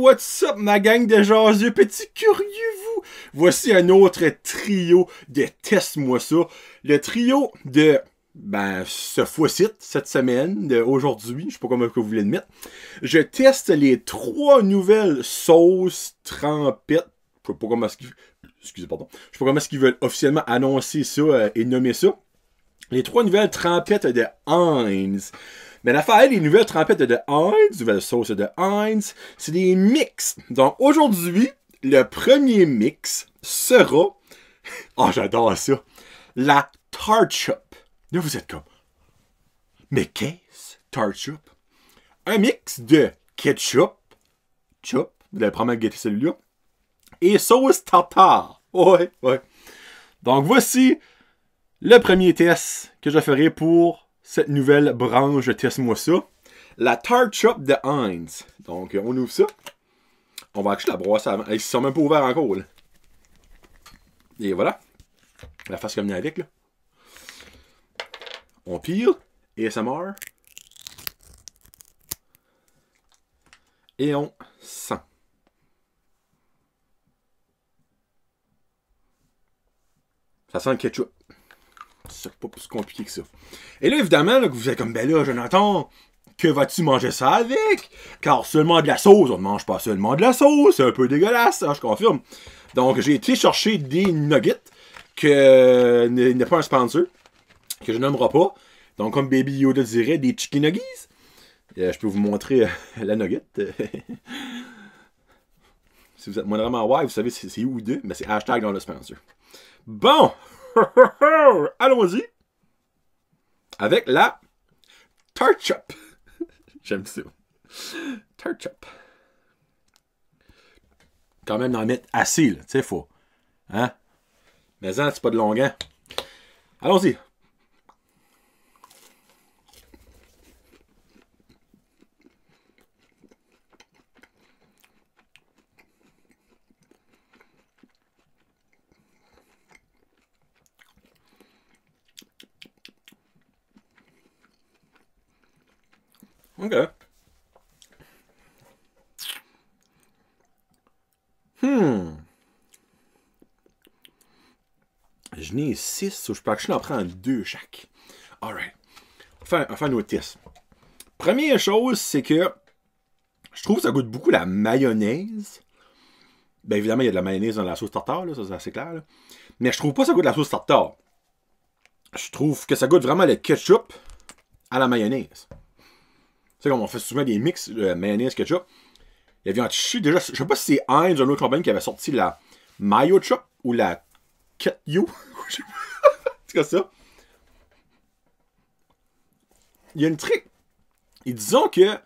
what's up ma gang de jaseux, petit curieux vous! Voici un autre trio de Teste-moi ça. Le trio de, ben, ce fois-ci, cette semaine, aujourd'hui, je sais pas comment vous voulez le mettre. Je teste les trois nouvelles sauces trempettes. Je sais pas comment est Excusez, pardon. Je sais pas comment est-ce qu'ils veulent officiellement annoncer ça euh, et nommer ça. Les trois nouvelles trempettes de Heinz. Mais l'affaire, les nouvelles trompettes de Heinz, nouvelles sauces de Heinz, c'est des mix. Donc aujourd'hui, le premier mix sera. Oh, j'adore ça! La Tart Shop. Là, vous êtes comme. Mais qu'est-ce Tart Un mix de ketchup, chop, vous allez probablement guetter celui-là, et sauce tartare. Ouais, ouais. Donc voici le premier test que je ferai pour cette nouvelle branche Teste-moi ça. La Tart Shop de Heinz. Donc, on ouvre ça. On va acheter la brosse avant. Ils sont même pas ouverte encore. Et voilà. La face comme avec. Là. On pile. ASMR. Et on sent. Ça sent le ketchup c'est pas plus compliqué que ça. Et là, évidemment, vous êtes comme, ben là, Jonathan, que vas-tu manger ça avec? Car seulement de la sauce, on ne mange pas seulement de la sauce, c'est un peu dégueulasse, hein, je confirme. Donc, j'ai été chercher des nuggets que n'est pas un sponsor, que je n'aimerais pas. Donc, comme Baby Yoda dirait, des chicken nuggets. Euh, je peux vous montrer euh, la nugget. si vous êtes vraiment wife vous savez c'est où deux, mais c'est hashtag dans le sponsor. Bon! Allons-y avec la Tarchup. J'aime ça. Tarchup. Quand même d'en mettre assez, là. Tu sais, faut. Hein? Mais ça c'est pas de longueur. Allons-y. Ok. Hmm. Je n'ai 6, ou je peux en prendre 2 chaque. Alright. On va faire, Première chose, c'est que je trouve que ça goûte beaucoup la mayonnaise. Ben évidemment, il y a de la mayonnaise dans la sauce tartare, là, ça c'est assez clair. Mais je trouve pas que ça goûte la sauce tartare. Je trouve que ça goûte vraiment le ketchup à la mayonnaise sais, comme on fait souvent des mix de euh, mayonnaise ketchup. Il y avait un déjà. Je sais pas si c'est Heinz ou une autre compagnie qui avait sorti la Mayo Chop ou la Ketyo. c'est comme ça. Il y a une trick. ils disons que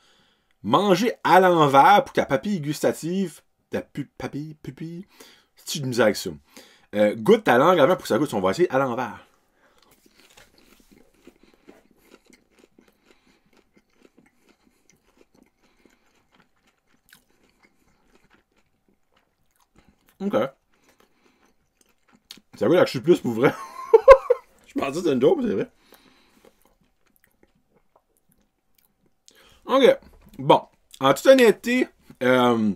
manger à l'envers pour ta papille gustative, ta pu papille, pupille, c'est-tu de misère avec ça? Euh, goûte ta langue avant pour que ça goûte, son voici à l'envers. Ok. C'est vrai que je suis plus pour vrai. je pense que c'est une joke, c'est vrai. Ok. Bon. En toute honnêteté, euh,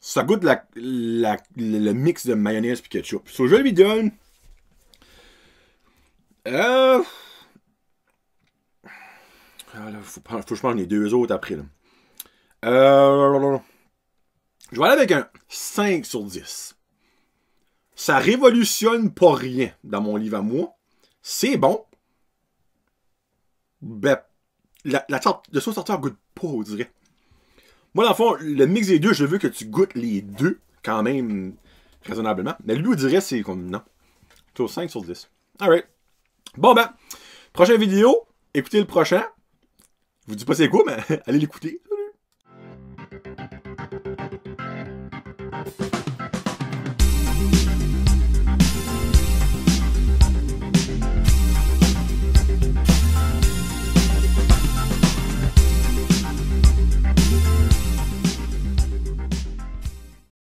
ça goûte la, le mix de mayonnaise et ketchup. So, je lui donne. Euh. Ah, faut, faut, que je prenne les deux autres après. Là. Euh. Je vais aller avec un. 5 sur 10. Ça révolutionne pas rien dans mon livre à moi. C'est bon. Ben, la, tarte de sauce sorteur goûte pas, on dirait. Moi, dans le fond, le mix des deux, je veux que tu goûtes les deux, quand même, raisonnablement. Mais lui, on dirait, c'est comme non. 5 sur 10. Alright. Bon, ben, prochaine vidéo. Écoutez le prochain. Je vous dis pas c'est quoi, mais allez l'écouter.